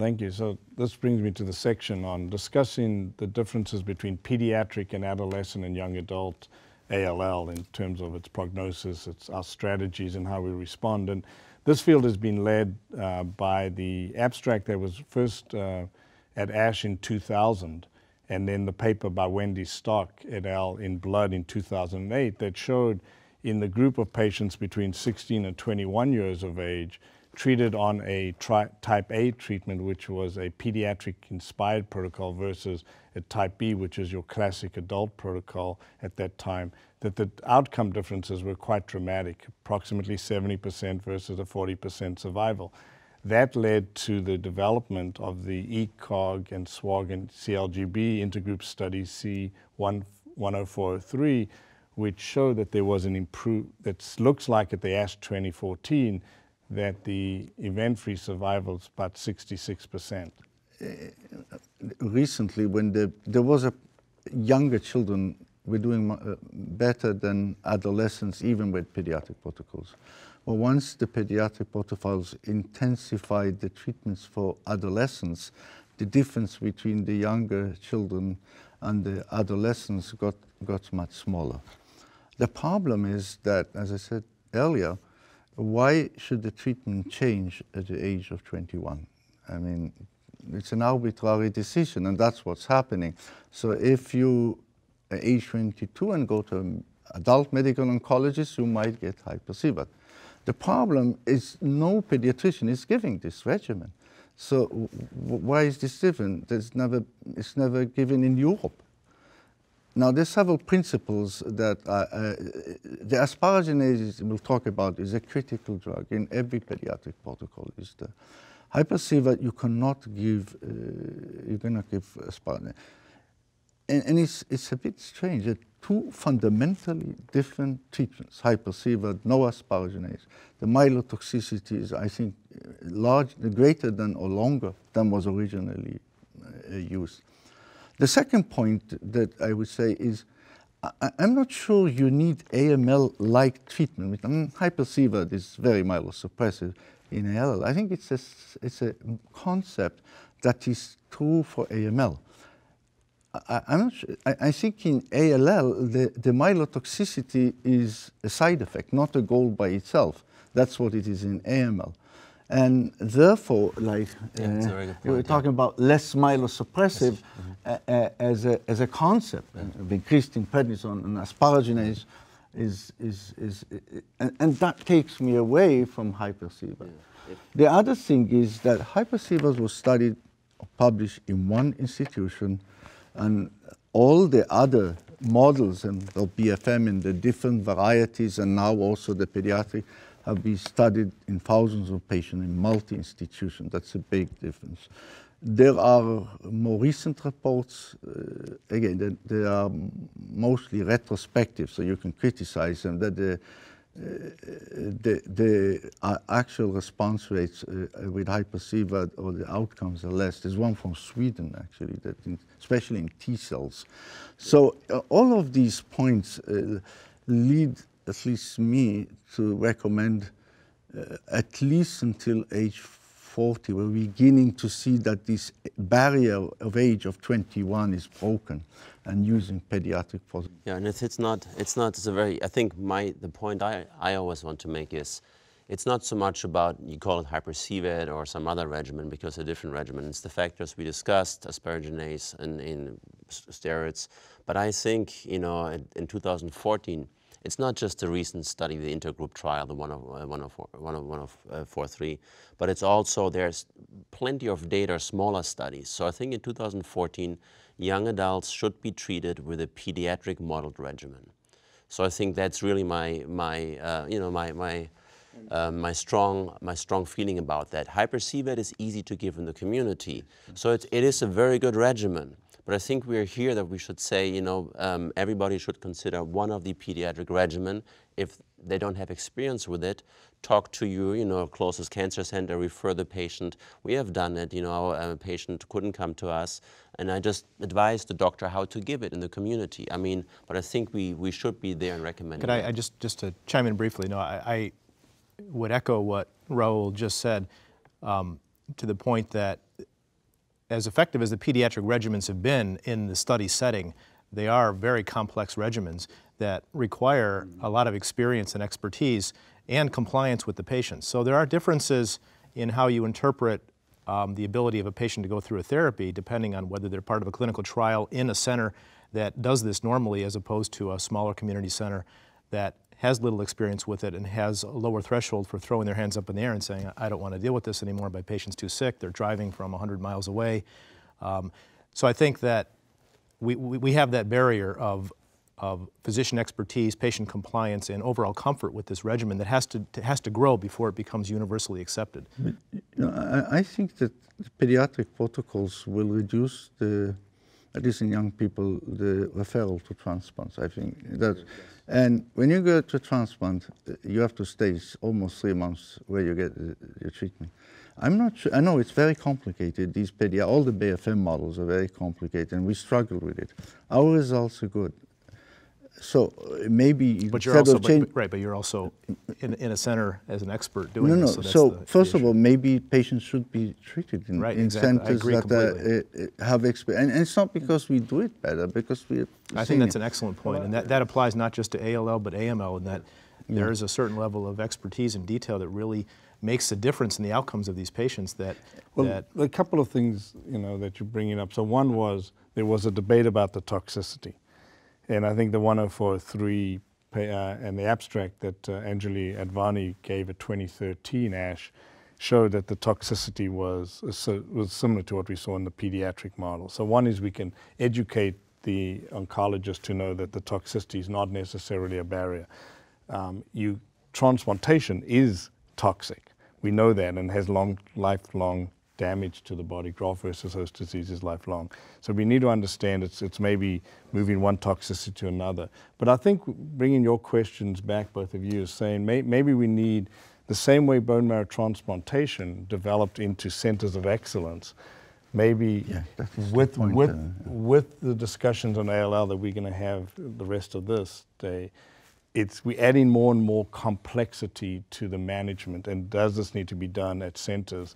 thank you. So this brings me to the section on discussing the differences between pediatric and adolescent and young adult ALL in terms of its prognosis, its our strategies, and how we respond. And this field has been led uh, by the abstract that was first uh, at ASH in 2000, and then the paper by Wendy Stock et al. in Blood in 2008 that showed in the group of patients between 16 and 21 years of age treated on a type A treatment, which was a pediatric inspired protocol versus a type B, which is your classic adult protocol at that time, that the outcome differences were quite dramatic, approximately 70% versus a 40% survival. That led to the development of the ECOG and SWOG and CLGB intergroup study c 1043, which showed that there was an improve that looks like at the ASH 2014 that the event-free survival is about 66%. Uh, recently, when the, there was a younger children were doing uh, better than adolescents, even with pediatric protocols. Well, once the pediatric protocols intensified the treatments for adolescents, the difference between the younger children and the adolescents got, got much smaller. The problem is that, as I said earlier, why should the treatment change at the age of 21? I mean, it's an arbitrary decision, and that's what's happening. So if you are age 22 and go to an adult medical oncologist, you might get hypercivot. The problem is no pediatrician is giving this regimen. So why is this different? It's never, it's never given in Europe. Now, there's several principles that uh, uh the asparaginase we'll talk about is a critical drug in every pediatric protocol. Is the hypersiva you cannot give uh, you cannot give asparaginase, and, and, it's it's a bit strange that two fundamentally different treatments: hypersiva, no asparaginase. The myelotoxicity is, I think, large, greater than or longer than was originally uh, used. The second point that I would say is I, am not sure you need AML-like treatment. I mean, um, hypercivod is very myelosuppressive in ALL. I think it's a, it's a concept that is true for AML. I, am not sure. I, I, think in ALL, the, the myelotoxicity is a side effect, not a goal by itself. That's what it is in AML. And therefore, like yeah, uh, you talking about less myelosuppressive yes. mm -hmm. as, a, as a concept, yeah. in prednisone and asparaginase is, is, is, is and, and, that takes me away from hypersievers. Yeah. The other thing is that hypersievers were studied or published in one institution, and all the other models and the BFM in the different varieties, and now also the pediatric have been studied in thousands of patients in multi-institution. That's a big difference. There are more recent reports, uh, again, they, they, are mostly retrospective, so you can criticize them, that the, uh, the, the uh, actual response rates uh, with hypersiva or the outcomes are less. There's one from Sweden, actually, that in, especially in T cells. So uh, all of these points uh, lead at least me, to recommend uh, at least until age 40, we're beginning to see that this barrier of age of 21 is broken and using pediatric positive. Yeah, and it's, it's not, it's not, it's a very, I think my, the point I, I always want to make is, it's not so much about, you call it hypercivit or some other regimen because a different regimen. It's the factors we discussed, asparaginase and, in steroids. But I think, you know, in, in 2014, it's not just a recent study, the intergroup trial, the three, but it's also there's plenty of data, smaller studies. So I think in 2014, young adults should be treated with a pediatric modeled regimen. So I think that's really my, my uh, you know, my, my, uh, my strong my strong feeling about that. hyper is easy to give in the community, so it's, it is a very good regimen. But I think we're here that we should say, you know, um, everybody should consider one of the pediatric regimen. If they don't have experience with it, talk to you, you know, closest cancer center, refer the patient. We have done it, you know, a uh, patient couldn't come to us, and I just advised the doctor how to give it in the community. I mean, but I think we, we should be there and recommend Could I, I, just, just to chime in briefly, no, I, I would echo what Raul just said um, to the point that as effective as the pediatric regimens have been in the study setting, they are very complex regimens that require a lot of experience and expertise and compliance with the patients. So there are differences in how you interpret um, the ability of a patient to go through a therapy depending on whether they're part of a clinical trial in a center that does this normally as opposed to a smaller community center that has little experience with it and has a lower threshold for throwing their hands up in the air and saying, I don't want to deal with this anymore, my patient's too sick, they're driving from 100 miles away. Um, so I think that we, we, we have that barrier of, of physician expertise, patient compliance, and overall comfort with this regimen that has to, has to grow before it becomes universally accepted. But, you know, I, I, think that pediatric protocols will reduce the, at least in young people, the referral to transplants. I think that and when you go to transplant, you have to stay almost three months where you get uh, your treatment. I'm not sure, I know it's very complicated. These all the BFM models are very complicated and we struggle with it. Our results are good. So uh, maybe but you're also, change, but, right, but you're also in, in a center as an expert doing no, no. no. so, so first of all, maybe patients should be treated in, right, in exactly. centers that uh, uh have experience, and, and, it's not because we do it better, because we. I think that's it. an excellent point, and that, that applies not just to ALL but AML, And that yeah. there is a certain level of expertise and detail that really makes a difference in the outcomes of these patients. That well, that a couple of things you know that you're bringing up. So one was there was a debate about the toxicity. And I think the 1043 uh, and the abstract that uh, Anjali Advani gave at 2013 ASH showed that the toxicity was, uh, was similar to what we saw in the pediatric model. So one is we can educate the oncologist to know that the toxicity is not necessarily a barrier. Um, you, transplantation is toxic. We know that and has long, lifelong damage to the body. Graft versus host disease is lifelong. So we need to understand it's, it's maybe moving one toxicity to another. But I think bringing your questions back, both of you, is saying may, maybe we need the same way bone marrow transplantation developed into centers of excellence maybe yeah, with with yeah. with the discussions on ALL that we're going to have the rest of this day, it's we're adding more and more complexity to the management, and does this need to be done at centers?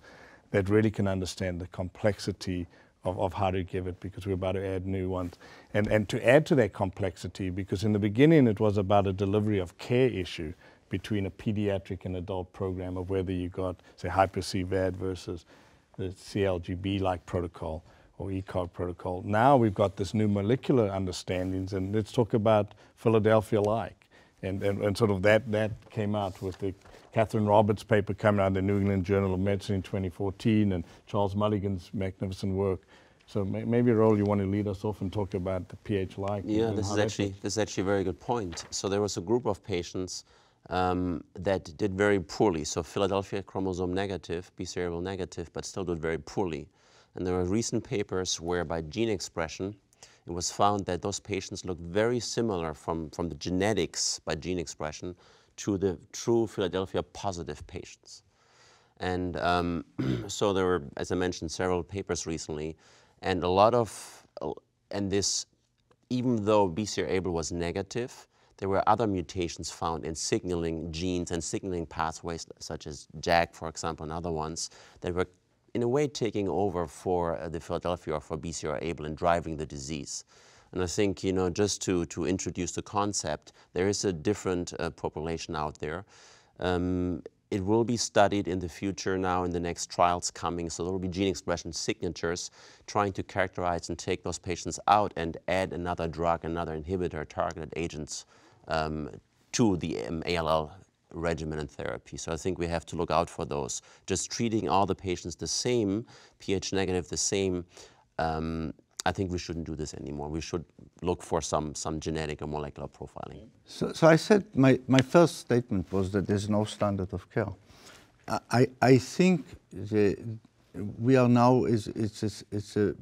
that really can understand the complexity of, of how to give it because we're about to add new ones. And, and to add to that complexity, because in the beginning it was about a delivery of care issue between a pediatric and adult program of whether you got, say, hyper-CVAD versus the CLGB-like protocol or ECOG protocol. Now we've got this new molecular understandings and let's talk about Philadelphia-like. And, and, and sort of that, that came out with the Catherine Roberts' paper coming out in the New England Journal of Medicine in 2014 and Charles Mulligan's magnificent work. So may, maybe, Roel, you want to lead us off and talk about the pH like? Yeah, this is, actually, this is actually a very good point. So there was a group of patients um, that did very poorly. So Philadelphia chromosome negative, B cerebral negative, but still did very poorly. And there were recent papers where by gene expression, it was found that those patients looked very similar from, from the genetics by gene expression to the true Philadelphia positive patients. And um, so there were, as I mentioned, several papers recently, and a lot of, and this, even though BCR-ABL was negative, there were other mutations found in signaling genes and signaling pathways, such as JAK, for example, and other ones that were in a way taking over for uh, the Philadelphia or for BCR-ABL and driving the disease. And I think, you know, just to, to introduce the concept, there is a different uh, population out there. Um, it will be studied in the future now in the next trials coming. So there will be gene expression signatures trying to characterize and take those patients out and add another drug, another inhibitor, targeted agents um, to the um, ALL regimen and therapy. So I think we have to look out for those. Just treating all the patients the same, pH negative the same, um, I think we shouldn't do this anymore. We should look for some, some genetic or molecular profiling. So, so I said my, my first statement was that there's no standard of care. I, I think the, we are now, is, it's, a it's, a,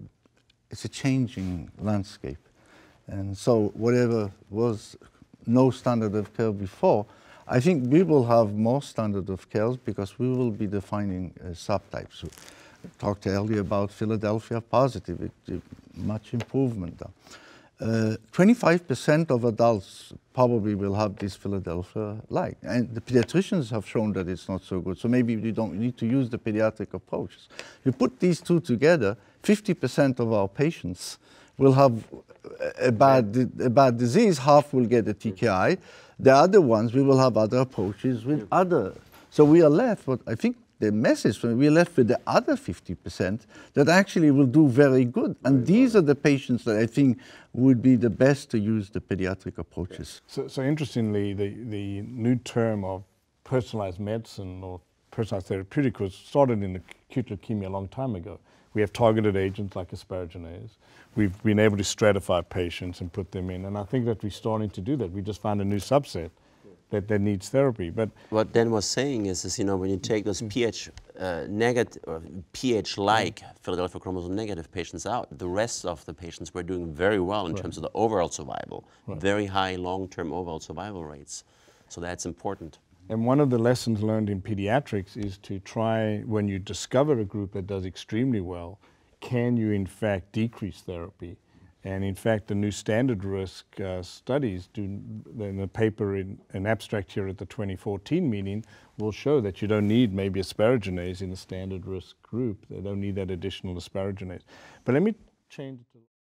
it's a changing landscape. And so whatever was no standard of care before, I think we will have more standard of cares because we will be defining uh, subtypes. We talked earlier about Philadelphia positive. It, it, much improvement. 25% uh, of adults probably will have this Philadelphia like. And the pediatricians have shown that it's not so good. So maybe we don't need to use the pediatric approaches. You put these two together, 50% of our patients will have a bad, a bad disease, half will get a TKI. The other ones, we will have other approaches with other. So we are left, but I think the message, we're left with the other 50% that actually will do very good. And these are the patients that I think would be the best to use the pediatric approaches. So, so interestingly, the, the new term of personalized medicine or personalized therapeutic was started in acute leukemia a long time ago. We have targeted agents like asparaginase. We've been able to stratify patients and put them in. And I think that we're starting to do that. We just found a new subset that, that needs therapy. But what Dan was saying is, is you know, when you take those pH uh, negative, pH-like Philadelphia chromosome negative patients out, the rest of the patients were doing very well in right. terms of the overall survival, right. very high long-term overall survival rates. So that's important. And one of the lessons learned in pediatrics is to try, when you discover a group that does extremely well, can you in fact decrease therapy? And in fact, the new standard risk uh, studies do, in the paper in an abstract here at the 2014 meeting will show that you don't need maybe asparaginase in the standard risk group. They don't need that additional asparaginase. But let me change it to